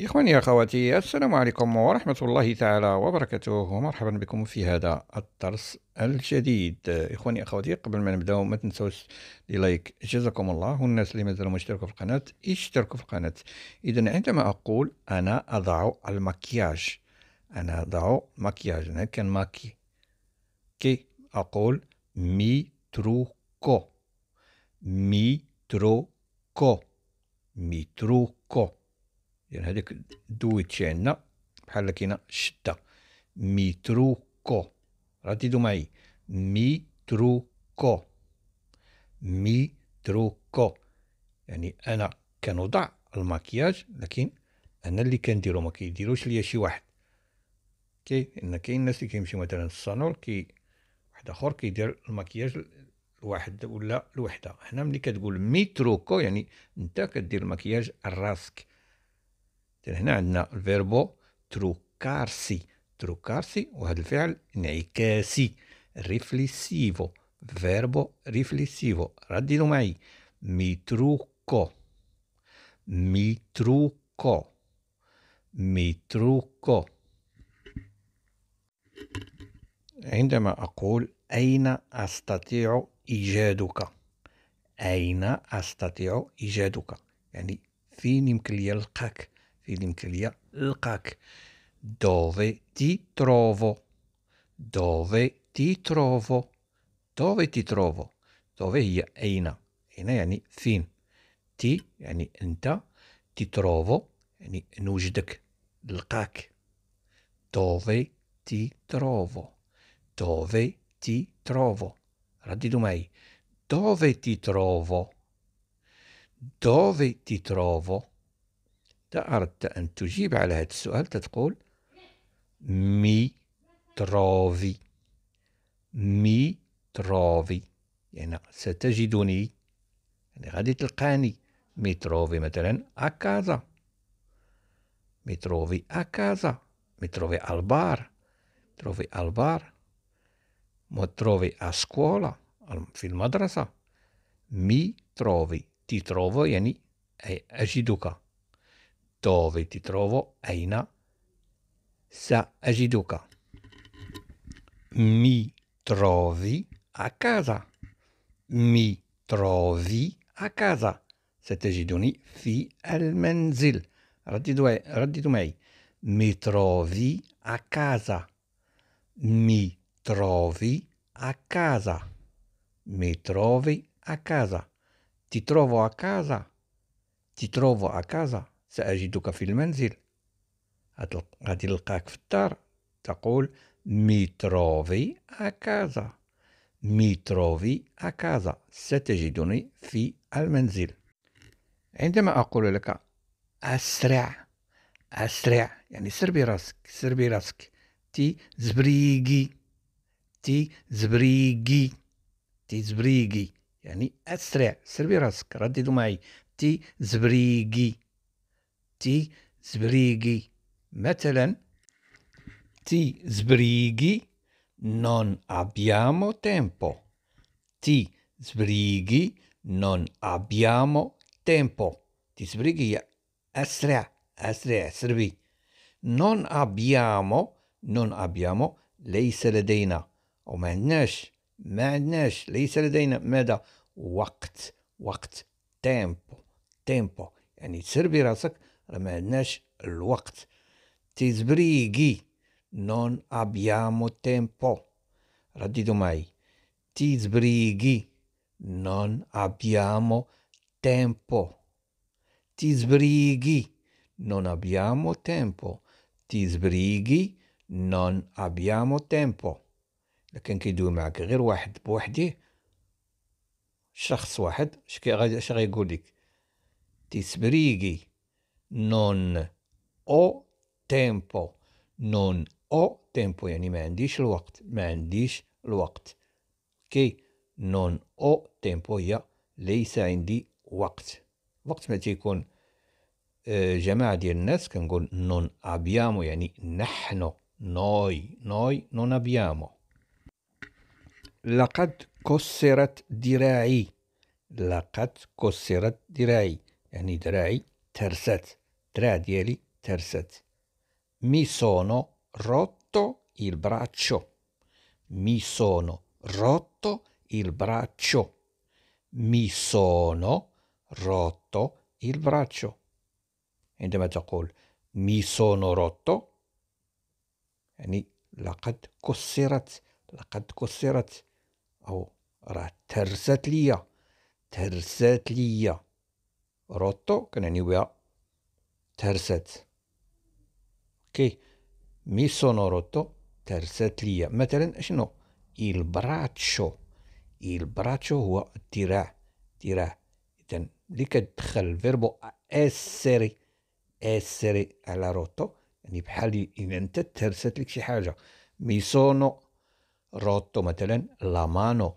إخواني أخواتي السلام عليكم ورحمة الله تعالى وبركاته ومرحبا بكم في هذا الدرس الجديد إخواني أخواتي قبل ما نبداو ما تنسوش دي لايك جزاكم الله والناس اللي مازالوا ما اشتركوا في القناة اشتركوا في القناة إذا عندما أقول أنا أضع المكياج أنا أضع مكياج أنا كان ماكي كي أقول مي ترو كو مي ترو كو مي ترو كو يعني هذاك الدويتشي عندنا بحال كاينه الشده ميتروكو راه تيدو معي ميتروكو ميتروكو يعني انا كنوضع المكياج لكن انا اللي كنديرو ما كيديروش ليا شي واحد كي ان كاين الناس اللي كيمشي مثلا للصالون كي واحد اخر كيدير المكياج لواحد ولا لوحده هنا ملي كتقول ميتروكو يعني انت كدير المكياج راسك هنا عندنا الفيربو تروكارسي تروكارسي وهذا الفعل انعكاسي ريفليسيفو فيربو ريفليسيفو رددوا معي ميتروكو ميتروكو ميتروكو عندما أقول أين أستطيع إيجادك أين أستطيع إيجادك يعني فين يمكن لي ألقاك يمكن ليا نلقاك dove ti trovo dove ti trovo dove ti trovo dove هي أين أين يعني فين Ti يعني أنت تي تروفو يعني نوجدك نلقاك dove ti trovo dove ti trovo رددوا معي dove ti trovo dove ti trovo إذا أردت أن تجيب على هذا السؤال تتقول مي تروفي مي تروفي يعني ستجدني يعني غادي تلقاني مي تروفي مثلا أكازا مي تروفي أكازا مي تروفي البار تروفي البار تروفي أسكولا في المدرسة مي تروفي تي تروفو يعني أجدك dove ti trovo Aina sa Ajiduka. Mi trovi a casa. Mi trovi a casa. fi في المنزل رددوا mei. mi trovi a casa mi trovi a casa mi trovi a casa ti trovo a casa ti trovo a casa سأجدك في المنزل غادي نلقاك في الدار تقول ميتروفي أكازا ميتروفي أكازا ستجدني في المنزل عندما أقول لك أسرع أسرع يعني سر براسك سر براسك تي زبريغي تي زبريغي تي زبريغي يعني أسرع سر براسك رددوا معي تي زبريغي ti zbrigi. Metelen, ti zbrigi non abbiamo tempo. Ti zbrigi non abbiamo tempo. Ti zbrigi je esre, esre, srbi. Non abbiamo, non abbiamo, lei se le dejna. Omenješ, menješ, lei se le dejna, meda, wakt, wakt, tempo, tempo. Eni srbi razak, راه ما عندناش الوقت تيزبريغي نون ابيامو تيمبو رديدو معي تيزبريغي نون ابيامو تيمبو تيزبريغي نون ابيامو تيمبو تيزبريغي نون ابيامو تيمبو لكن كيدوي معاك غير واحد بوحدي شخص واحد اش غادي اش غيقول لك تيسبريغي non ho tempo non ho tempo يعني ما عنديش الوقت ما عنديش الوقت كي okay. non ho tempo هي ليس عندي وقت وقت ما تيكون جماعة ديال الناس كنقول non abbiamo يعني نحن noi noi non abbiamo لقد كسرت ذراعي لقد كسرت ذراعي يعني ذراعي ترست Tre addieli, terzetti. Mi sono rotto il braccio. Mi sono rotto il braccio. Mi sono rotto il braccio. عندما تقول مي سونو روتو يعني لقد كسرت لقد كسرت أو ra ترست ليا ترست ليا rotto كنعني بها تهرست اوكي مي سونوروتو تهرست ليا مثلا شنو il braccio هو الذراع الذراع اذا اللي كتدخل فيربو اسري اسري على روتو يعني بحال اذا انت تهرست لك شي حاجه مي سونو روتو مثلا لا مانو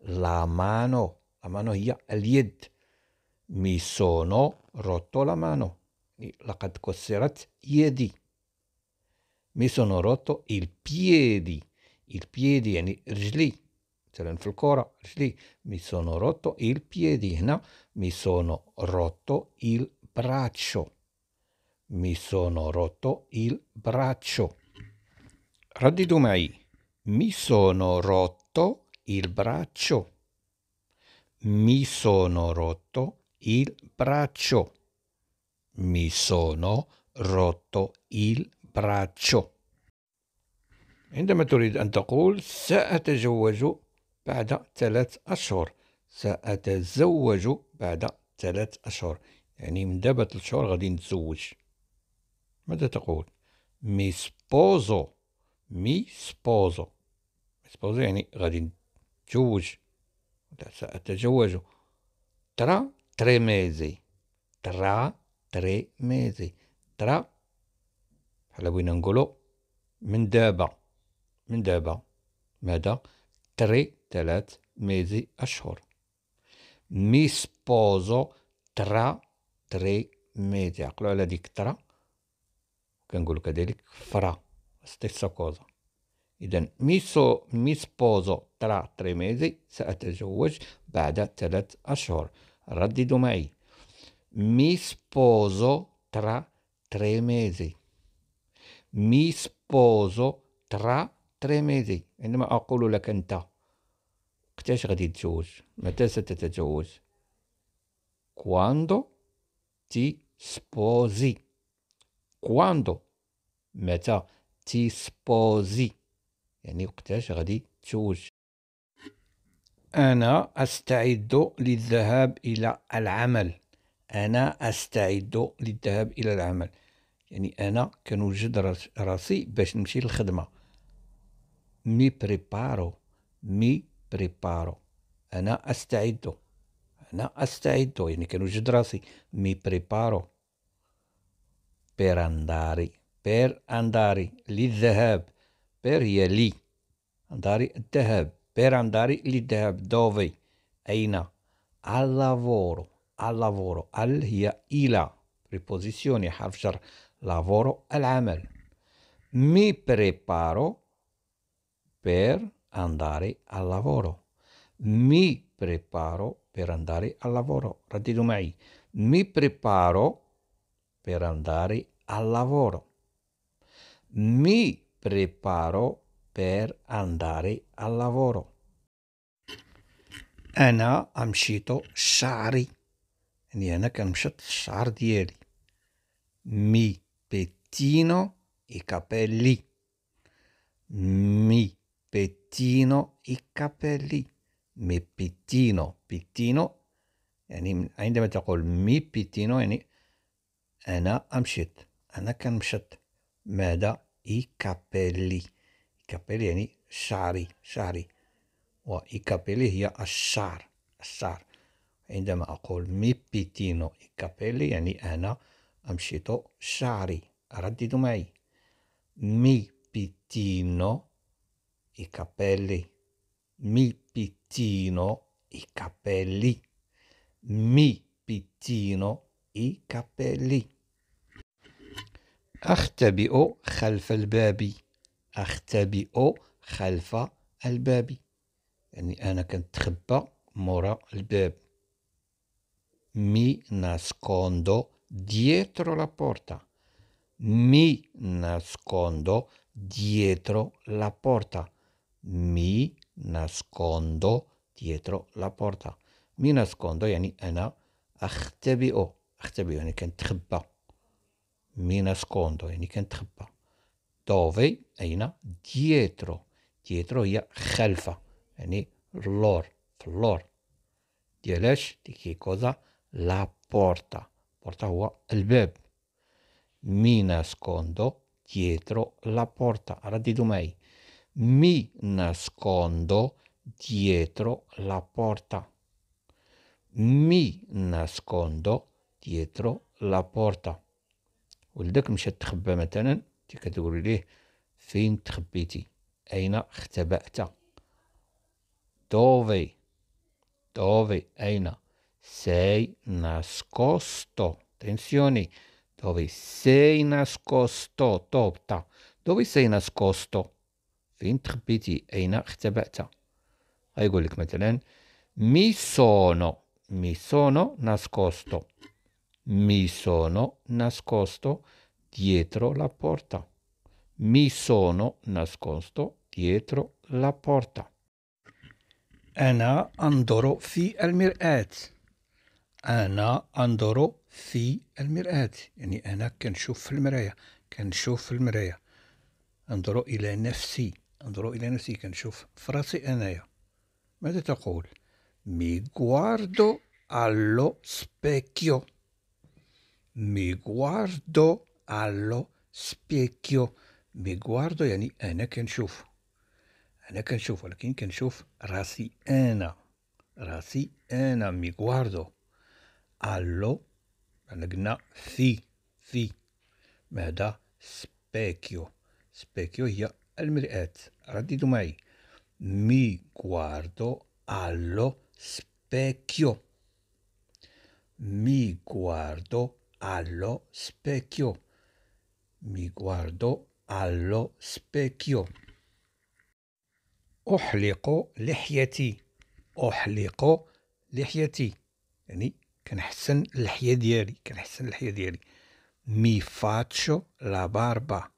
لا مانو لا مانو هي اليد مي سونو روتو لا مانو Laqad kosserat yedi. Mi sono rotto il piedi. Il piedi يعني رجلي مثلا في الكرة رجلي mi sono rotto il piedi هنا mi sono rotto il braccio mi sono rotto il braccio رددوا معي mi sono rotto il braccio mi sono rotto il braccio Mi sono rotto il braccio. عندما تريد أن تقول سأتزوج بعد ثلاث أشهر سأتزوج بعد ثلاث أشهر يعني من دابة أشهر غادي نتزوج ماذا تقول مي سبوزو مي سبوزو مي سبوزو يعني غادي نتزوج سأتزوج ترا تريميزي ترا تري ميزي ترا بحال بغينا نقولو من دابا من دابا مادا تري تلات ميزي أشهر مي سبوزو ترا تري ميزي عقلو على ديك ترا كنقولو كذلك فرا ستيسا كوزا إذا ميسو ميسبوزو ترا تري ميزي سأتزوج بعد تلات أشهر رددوا معي Mi sposo tra tre mesi. Mi sposo tra tre mesi عندما أقول لك أنت كتاش غادي تتزوج متى ستتزوج quando ti sposi quando متى تي سبوزي يعني وقتاش غادي تزوج أنا أستعد للذهاب إلى العمل انا استعد للذهاب الى العمل يعني انا كنوجد راسي باش نمشي للخدمه مي بريبارو مي بريبارو انا استعد انا استعد يعني كنوجد راسي مي بريبارو بير انداري بير انداري للذهاب بير هي لي انداري الذهاب بير انداري للذهاب دوفي اين al al lavoro al هي إلى preposizione harf lavoro al-amal mi preparo per andare al lavoro mi preparo per andare al lavoro radidu mai mi preparo per andare al lavoro mi preparo per andare al lavoro Anna أمشيت shari. يعني انا كنمشط الشعر ديالي مي بيتينو اي كابيلي مي بيتينو اي كابيلي مي بيتينو بيتينو يعني عندما تقول مي بيتينو يعني انا امشط انا كنمشط ماذا اي كابيلي كابيلي يعني شعري شعري و اي كابيلي هي الشعر الشعر عندما أقول مي بيتينو إي كابيلي يعني أنا أمشط شعري رددوا معي مي بيتينو إي كابيلي مي بيتينو إي كابيلي مي بيتينو إي كابيلي أختبئ خلف الباب أختبئ خلف الباب يعني أنا كنتخبى مورا الباب Mi nascondo dietro la porta. Mi nascondo dietro la porta. Mi nascondo dietro la porta. Mi nascondo يعني أنا أختبئ أختبئ يعني كنتخبى mi nascondo يعني كنتخبى dove أين dietro dietro هي خلفه يعني اللور في اللور ديال اش ديك cosa la porta. Porta هو الباب. Mi nascondo dietro la porta. رددوا معي. Mi nascondo dietro la porta. Mi nascondo dietro la porta. ولدك مشى تخبى مثلا انت كتقولي ليه فين تخبيتي اين اختبأت دوفي دوفي اين sei nascosto. Attenzione, dove sei nascosto, topta. Dove sei nascosto? فين تخبيتي أين اختبأت غيقول لك مثلا mi sono mi sono nascosto mi sono nascosto dietro la porta mi sono nascosto dietro la porta أنا أنظر في المرآة أنا أنظر في المرآة يعني أنا كنشوف في المراية كنشوف في المراية أنظر إلى نفسي أنظر إلى نفسي كنشوف في راسي أنايا ماذا تقول مي غواردو allo specchio مي غواردو allo specchio مي غواردو يعني أنا كنشوف أنا كنشوف ولكن كنشوف راسي أنا راسي أنا مي غواردو allo, allegna, fi, si, ماذا specchio, specchio هي المرآة radito mai, mi guardo allo specchio mi guardo allo specchio mi guardo allo specchio أحلق لحيتي أحلق لحيتي يعني كنحسن اللحيه ديالي كنحسن اللحيه ديالي مي فاتشو لا باربا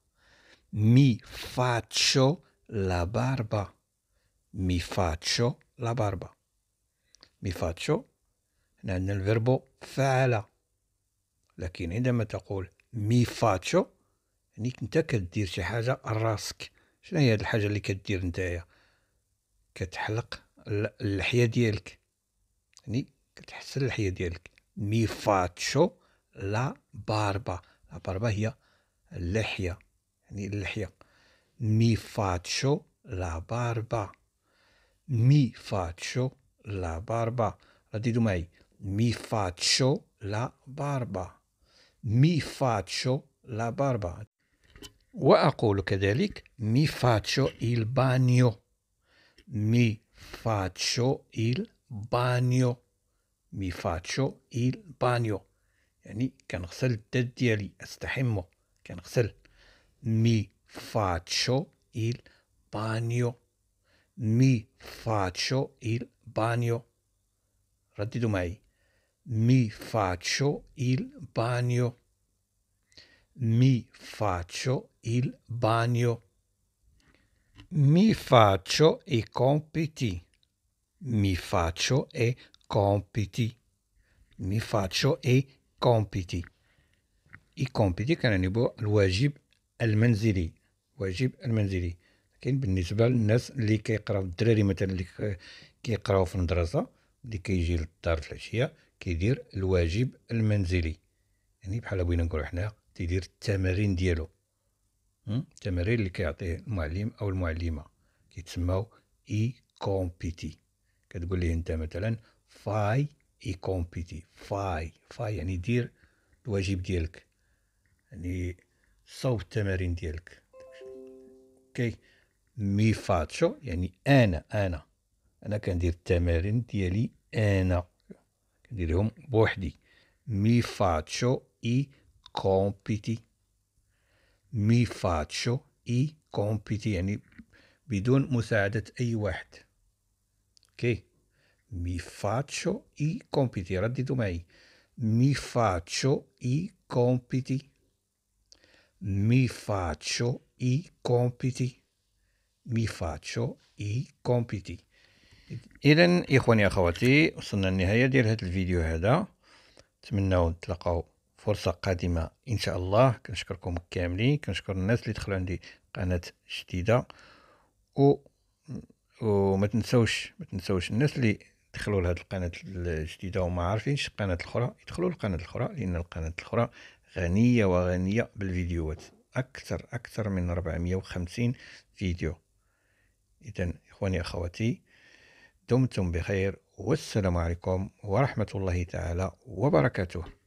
مي فاتشو لا باربا مي فاتشو لا باربا مي فاتشو هنا عندنا الفيربو فعل لكن عندما تقول مي فاتشو يعني انت كدير شي حاجه راسك شنو هي هاد الحاجه اللي كدير نتايا كتحلق اللحيه ديالك يعني كتحسن الحياه ديالك مي فاتشو لا باربا لا باربا هي اللحيه يعني اللحيه مي فاتشو لا باربا مي فاتشو لا باربا رديدو معي مي فاتشو لا باربا مي فاتشو لا باربا وأقول كذلك مي فاتشو il bagno مي فاتشو il bagno mi faccio il bagno يعني كنغسل الداد ديالي استحمه كنغسل mi faccio il bagno mi faccio il bagno رددوا معي mi faccio il bagno mi faccio il bagno mi faccio i compiti mi faccio e compiti. Mi faccio i compiti. I compiti كنعنيو الواجب المنزلي واجب المنزلي لكن بالنسبة للناس اللي كيقراو الدراري مثلا اللي كيقراو في المدرسة اللي كيجي للدار في العشية كيدير الواجب المنزلي يعني بحال بغينا نقولو حنا تيدير التمارين ديالو التمارين اللي كيعطيه المعلم او المعلمة كيتسماو اي كومبيتي كتقول ليه انت مثلا فاي اي كومبيتي فاي فاي يعني دير الواجب ديالك يعني صوب التمارين ديالك اوكي مي فاتشو يعني انا انا انا كندير التمارين ديالي انا كنديرهم بوحدي مي فاتشو اي كومبيتي مي فاتشو اي كومبيتي يعني بدون مساعدة أي واحد اوكي okay. mi faccio i compiti, raddito mei, mi faccio i compiti, mi faccio i compiti, mi faccio i compiti. إذا إخواني أخواتي وصلنا للنهاية ديال هذا الفيديو هذا نتمناو نتلاقاو فرصة قادمة إن شاء الله كنشكركم كاملين كنشكر الناس اللي دخلوا عندي قناة جديدة و وما تنسوش ما تنسوش الناس اللي يدخلوا لهاد القناة الجديدة وما عارفينش القناة الأخرى يدخلوا للقناة الأخرى لأن القناة الأخرى غنية وغنية بالفيديوهات أكثر أكثر من 450 فيديو إذا إخواني أخواتي دمتم بخير والسلام عليكم ورحمة الله تعالى وبركاته